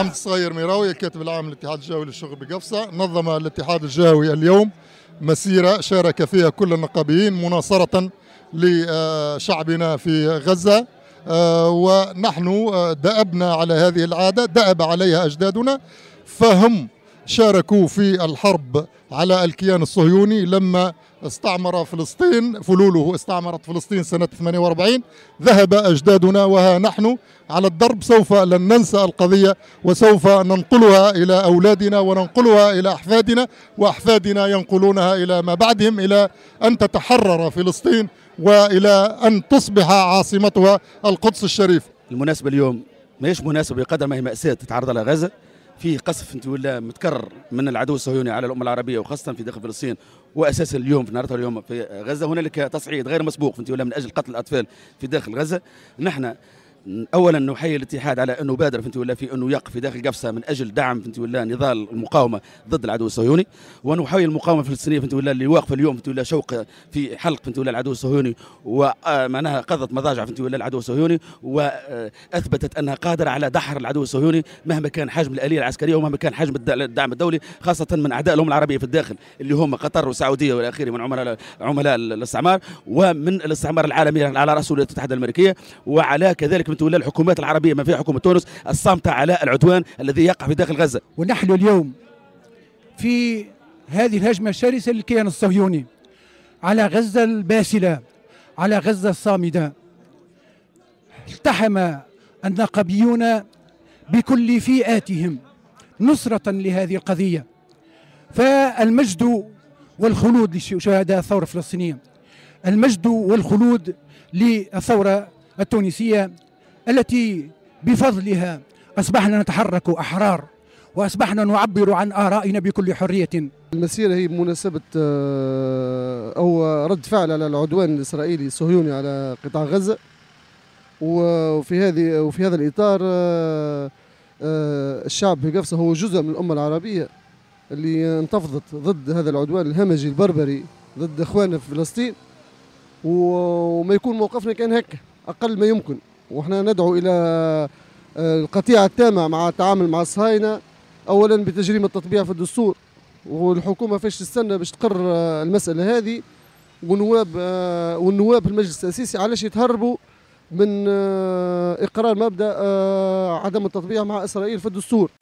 حمد صاير ميراوي الكاتب العام للاتحاد الجهوي للشغل بقفصة نظم الاتحاد الجهوي اليوم مسيرة شارك فيها كل النقابيين مناصرة لشعبنا في غزة آه، ونحن آه، دأبنا على هذه العادة دأب عليها أجدادنا فهم شاركوا في الحرب على الكيان الصهيوني لما استعمر فلسطين فلوله استعمرت فلسطين سنة 48 ذهب أجدادنا وها نحن على الدرب سوف لن ننسى القضية وسوف ننقلها إلى أولادنا وننقلها إلى أحفادنا وأحفادنا ينقلونها إلى ما بعدهم إلى أن تتحرر فلسطين وإلى أن تصبح عاصمتها القدس الشريف المناسبة اليوم هيش مناسبة بقدر ما هي مأساة تتعرض على غزة فيه قصف ولا متكرر من العدو الصهيوني على الامه العربيه وخاصه في داخل فلسطين واساسا اليوم في نهارها اليوم في غزه هنالك تصعيد غير مسبوق فهمتي ولا من اجل قتل الاطفال في داخل غزه نحن اولا نحيي الاتحاد على انه بادر فهمتي ولا في انه يقف في داخل قفصه من اجل دعم فهمتي ولا نضال المقاومه ضد العدو الصهيوني ونحيي المقاومه الفلسطينيه فهمتي ولا اللي واقفه اليوم فهمتي ولا شوق في حلق فهمتي ولا العدو الصهيوني ومعناها آه، قضت مضاجع فهمتي ولا العدو الصهيوني واثبتت آه، انها قادره على دحر العدو الصهيوني مهما كان حجم الاليه العسكريه ومهما كان حجم الدعم الدولي خاصه من اعداء الامم العربيه في الداخل اللي هم قطر والسعوديه والى اخره من عملاء عملاء الاستعمار ومن الاستعمار العالمي على راسه الولايات المتحده الامريكيه وعلى كذلك من تولى الحكومات العربيه ما فيها حكومه تونس الصامته على العدوان الذي يقع في داخل غزه ونحن اليوم في هذه الهجمه الشرسه للكيان الصهيوني على غزه الباسله على غزه الصامده التحم النقبيون بكل فئاتهم نصرة لهذه القضية فالمجد والخلود لشهداء الثورة الفلسطينية المجد والخلود للثورة التونسية التي بفضلها أصبحنا نتحرك أحرار وأصبحنا نعبر عن آرائنا بكل حرية المسيرة هي بمناسبة آه، أو رد فعل على العدوان الإسرائيلي الصهيوني على قطاع غزة وفي هذه وفي هذا الإطار آه، آه، الشعب بقفصة هو جزء من الأمة العربية اللي انتفضت ضد هذا العدوان الهمجي البربري ضد إخواننا في فلسطين وما يكون موقفنا كان هكا أقل ما يمكن وإحنا ندعو إلى آه، القطيعة التامة مع التعامل مع الصهاينة أولا بتجريم التطبيع في الدستور والحكومة فاش تستنى باش تقرر آه، المسألة هذه ونواب آه، والنواب في المجلس التأسيسي علاش يتهربوا من اقرار مبدا عدم التطبيع مع اسرائيل في الدستور